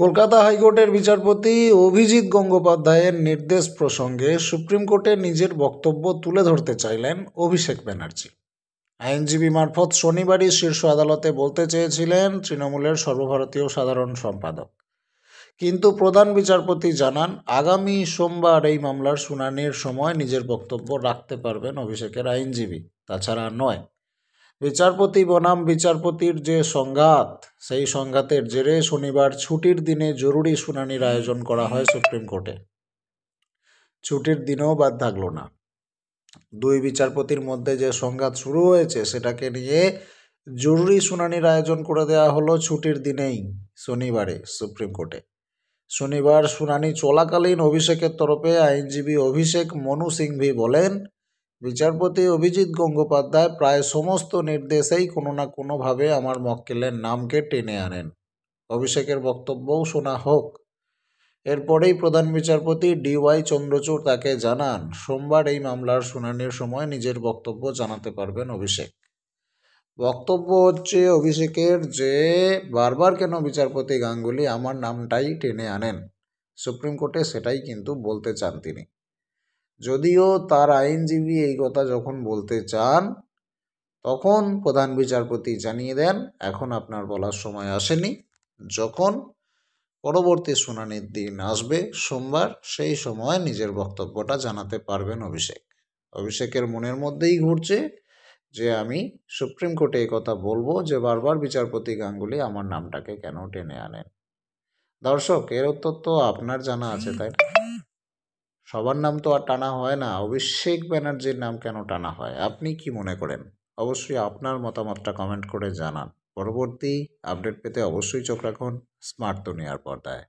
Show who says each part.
Speaker 1: কলকাতা হাইকোর্টের বিচারপতি অভিজিৎ গঙ্গোপাধ্যায়ের নির্দেশ প্রসঙ্গে সুপ্রিম কোর্টে নিজের বক্তব্য তুলে ধরতে চাইলেন অভিষেক ব্যানার্জি আইনজীবী মারফত শনিবারই শীর্ষ আদালতে বলতে চেয়েছিলেন তৃণমূলের সর্বভারতীয় সাধারণ সম্পাদক কিন্তু প্রধান বিচারপতি জানান আগামী সোমবার এই মামলার শুনানির সময় নিজের বক্তব্য রাখতে পারবেন অভিষেকের আইনজীবী তাছাড়া নয় বিচারপতি বনাম বিচারপতির যে সংঘাত সেই সংঘাতের জেরে শনিবার ছুটির দিনে জরুরি শুনানির আয়োজন করা হয় সুপ্রিম কোর্টে ছুটির দিনেও বাদ থাকলো না দুই বিচারপতির মধ্যে যে সংঘাত শুরু হয়েছে সেটাকে নিয়ে জরুরি শুনানির আয়োজন করে দেওয়া হলো ছুটির দিনেই শনিবারে সুপ্রিম কোর্টে শনিবার শুনানি চলাকালীন অভিষেকের তরফে আইনজীবী অভিষেক মনু সিংভি বলেন বিচারপতি অভিজিৎ গঙ্গোপাধ্যায় প্রায় সমস্ত নির্দেশেই কোনো না কোনোভাবে আমার মক্কেলের নামকে টেনে আনেন অভিষেকের বক্তব্যও শোনা হোক এরপরেই প্রধান বিচারপতি ডিওয়াই চন্দ্রচূড় তাকে জানান সোমবার এই মামলার শুনানির সময় নিজের বক্তব্য জানাতে পারবেন অভিষেক বক্তব্য হচ্ছে অভিষেকের যে বারবার কেন বিচারপতি গাঙ্গুলি আমার নামটাই টেনে আনেন সুপ্রিম কোর্টে সেটাই কিন্তু বলতে চান তিনি যদিও তার আইনজীবী এই কথা যখন বলতে চান তখন প্রধান বিচারপতি জানিয়ে দেন এখন আপনার বলার সময় আসেনি যখন পরবর্তী শুনানির দিন আসবে সোমবার সেই সময় নিজের বক্তব্যটা জানাতে পারবেন অভিষেক অভিষেকের মনের মধ্যেই ঘুরছে যে আমি সুপ্রিম কোর্টে এই কথা বলবো যে বারবার বিচারপতি গাঙ্গুলি আমার নামটাকে কেন টেনে আনেন দর্শক এর উত্তর তো আপনার জানা আছে তাই সবার নাম তো আর টানা হয় না অভিষেক ব্যানার্জির নাম কেন টানা হয় আপনি কি মনে করেন অবশ্যই আপনার মতামতটা কমেন্ট করে জানান পরবর্তী আপডেট পেতে অবশ্যই চোখ রাখুন স্মার্ট দুনিয়ার পর্দায়